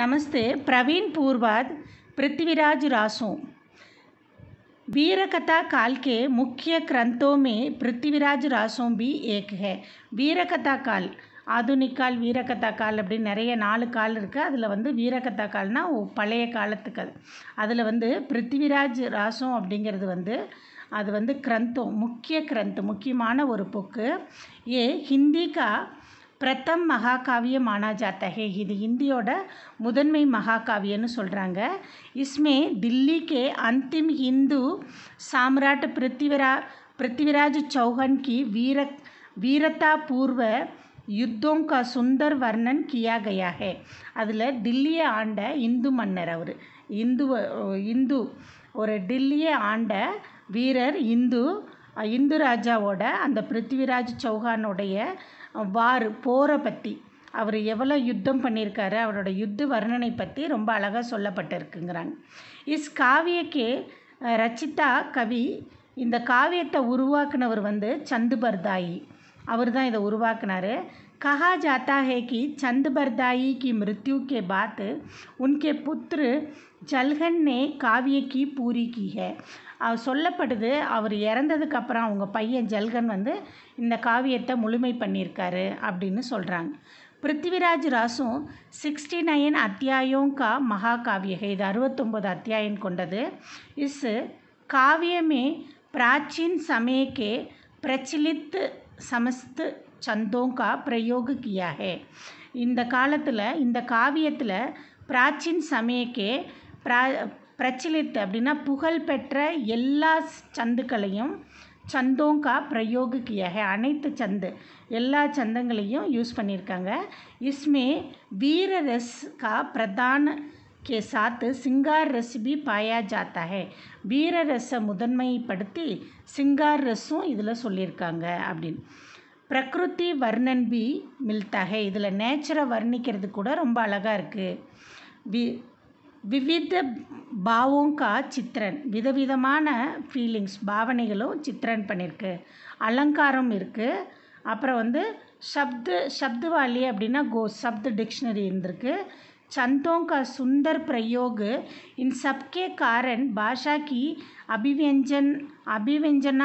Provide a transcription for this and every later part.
நமஸ்தே பிரவீன் பூர்வாத் பிருத்திவிராஜ் ராசோம் வீரகதா கால்கே முக்கிய கிரந்தோமே பிருத்திவிராஜ் ராசோம் பி रासों வீரகதா கால் है ஆதுனிக் கால் கால் அப்படின்னு நிறைய நாலு கால் இருக்குது அதில் வந்து வீரகதா கால்னால் பழைய காலத்துக்கு அது அதில் வந்து பிருத்திவிராஜ் ராசோம் அப்படிங்கிறது வந்து அது வந்து கிரந்தம் முக்கிய கிரந்தம் முக்கியமான ஒரு புக்கு ஏ ஹிந்திக்கா பிரதம் மகாகாவிய மானா ஜாத்தா இது இந்தியோட முதன்மை மகாகாவியன்னு சொல்கிறாங்க இஸ்மே தில்லிக்கே அந்திம் இந்து சாம்ராட் பிருத்திவிரா பிருத்திவிராஜ் पृथ्वीराज चौहान की वीर வீரத்தாபூர்வ யுத்தம் சுந்தர் வர்ணன் கியா கயா அதில் தில்லியை ஆண்ட இந்து மன்னர் அவர் இந்து இந்து ஒரு டில்லியை ஆண்ட வீரர் இந்து இந்து ராஜாவோட அந்த பிருத்திவிராஜ் சௌஹானுடைய வார் போரை பற்றி அவர் எவ்வளோ யுத்தம் பண்ணியிருக்காரு அவரோட யுத்த வர்ணனை பற்றி ரொம்ப அழகாக சொல்லப்பட்டிருக்குங்கிறாங்க இஸ் காவியக்கே ரச்சிதா கவி இந்த காவியத்தை உருவாக்குனவர் வந்து சந்துபர்தாயி அவர் தான் இதை உருவாக்குனார் कहा जाता है कि चंदबरदाई की मृत्यु के बाद उनके पुत्र ஜல்கன் நே காவியக்கு பூரிக்கு ஹே அவர் சொல்லப்படுது அவர் இறந்ததுக்கப்புறம் அவங்க பையன் ஜல்கன் வந்து இந்த காவியத்தை முழுமை பண்ணியிருக்காரு அப்படின்னு சொல்கிறாங்க பிருத்திவிராஜ் ராசும் சிக்ஸ்டி நைன் அத்தியாயம் கா மகாகாவியகை இது அறுபத்தொம்பது அத்தியாயம் கொண்டது இஸ் காவியமே பிராச்சீன் சமயக்கே பிரச்சலித்து சமஸ்து छंदों का प्रयोग இந்த காலத்தில் இந்த காவியத்தில் பிராச்சின் சமயக்கே பிரா பிரச்சலித் அப்படின்னா பெற்ற எல்லா சந்துக்களையும் சந்தோங்கா கா பிரயோக அனைத்து சந்து எல்லா சந்தங்களையும் யூஸ் பண்ணியிருக்காங்க இஸ்மே वीर கா பிரதான கே சாத்து சிங்கார் ரெசிபி பாயா ஜாத்தா வீரரசை முதன்மைப்படுத்தி சிங்கார் ரசும் இதில் சொல்லியிருக்காங்க அப்படின்னு பிரகிருதி வர்ணன் பி மில்தாகே இதில் நேச்சரை வர்ணிக்கிறது கூட ரொம்ப அழகாக இருக்குது வி விவித பாவோங்கா சித்திரன் விதவிதமான ஃபீலிங்ஸ் பாவனைகளும் சித்திரன் பண்ணியிருக்கு அலங்காரம் இருக்குது அப்புறம் வந்து சப்து சப்துவாலி அப்படின்னா கோ சப்து டிக்ஷனரி இருந்திருக்கு சந்தோங்கா சுந்தர் பிரயோகு இன் சப்கே காரன் பாஷாக்கி कारण भाषा சக்தி अभिव्यंजन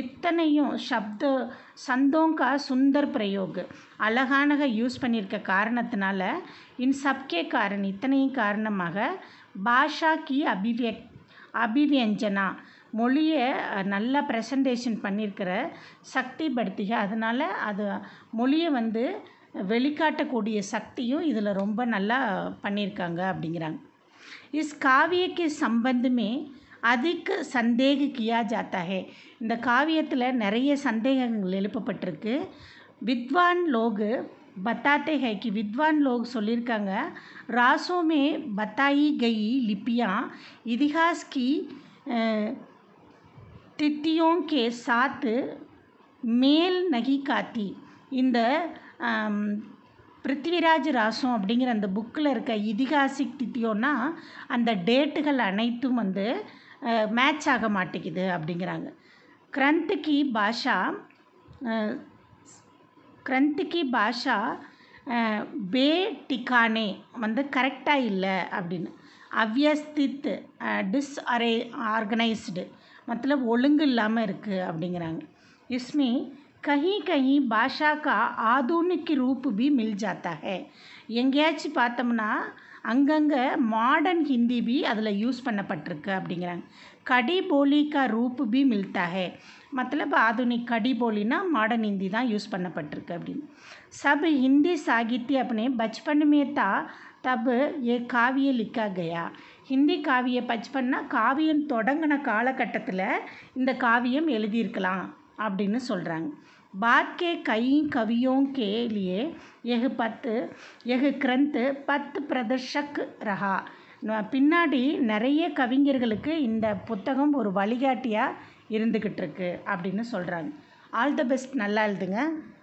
இத்தனையும் சப்த சந்தோங்கா சுந்தர் பிரயோக் அழகானக யூஸ் பண்ணியிருக்க காரணத்தினால இன் சப்கே காரணம் இத்தனையும் காரணமாக பாஷா கி அபிவிய அபிவியஞ்சனா மொழியை நல்லா ப்ரெசன்டேஷன் பண்ணியிருக்கிற சக்தி படுத்திக அதனால் அது மொழியை வந்து வெளிக்காட்டக்கூடிய சக்தியும் இதில் ரொம்ப நல்லா பண்ணியிருக்காங்க அப்படிங்கிறாங்க இஸ் காவியக்கு சம்பந்தமே அதிக சந்தேக கியா ஜாத்தா ஹே இந்த காவியத்தில் நிறைய சந்தேகங்கள் எழுப்பப்பட்டிருக்கு வித்வான் லோகு பத்தாத்தே ஹே கி வித்வான் லோக் சொல்லியிருக்காங்க ராசோமே பத்தாயி கயி லிப்பியா இதிகாஸ்கி கி கே சாத்து மேல் நகி காத்தி இந்த பிருத்திவிராஜ் ராசம் அப்படிங்கிற அந்த புக்கில் இருக்க இதிகாசிக் தித்தியோன்னா அந்த டேட்டுகள் அனைத்தும் வந்து மேட்ச் ஆக மாட்டேங்கிது அப்படிங்கிறாங்க கிரந்த்கி பாஷா கிரந்த்கி பாஷா பே டிகானே வந்து கரெக்டாக இல்லை அப்படின்னு அவ்யஸ்தித் டிஸ்அரே ஆர்கனைஸ்டு மத்தலப் ஒழுங்கு இல்லாமல் இருக்குது அப்படிங்கிறாங்க இஸ்மி கஹி கஹி பாஷா கா ஆதூனிக்கு ரூப் பி மில் ஜாத்தாக எங்கேயாச்சும் பார்த்தோம்னா அங்கங்கே மாடர்ன் ஹிந்தி பி அதில் யூஸ் பண்ணப்பட்டிருக்கு அப்படிங்கிறாங்க கடி போலி கா ரூப் பி மில்தா ஹே மத்தலப் ஆதுனிக் கடி போலினா மாடர்ன் ஹிந்தி தான் யூஸ் பண்ணப்பட்டிருக்கு அப்படின்னு சப் ஹிந்தி சாகித்ய அப்னே பச்பனுமே தா தப் ஏ காவிய லிக்கா கயா ஹிந்தி காவியை பச்பன்னா காவியம் தொடங்கின காலகட்டத்தில் இந்த காவியம் எழுதியிருக்கலாம் அப்படின்னு சொல்கிறாங்க பாக்கே கையும் கவியோம் கேலியே எகு பத்து எகு கிரந்த் பத்து பிரதர்ஷக் ரஹா பின்னாடி நிறைய கவிஞர்களுக்கு இந்த புத்தகம் ஒரு வழிகாட்டியாக இருந்துக்கிட்டு இருக்குது அப்படின்னு சொல்கிறாங்க ஆல் த பெஸ்ட் நல்லா எழுதுங்க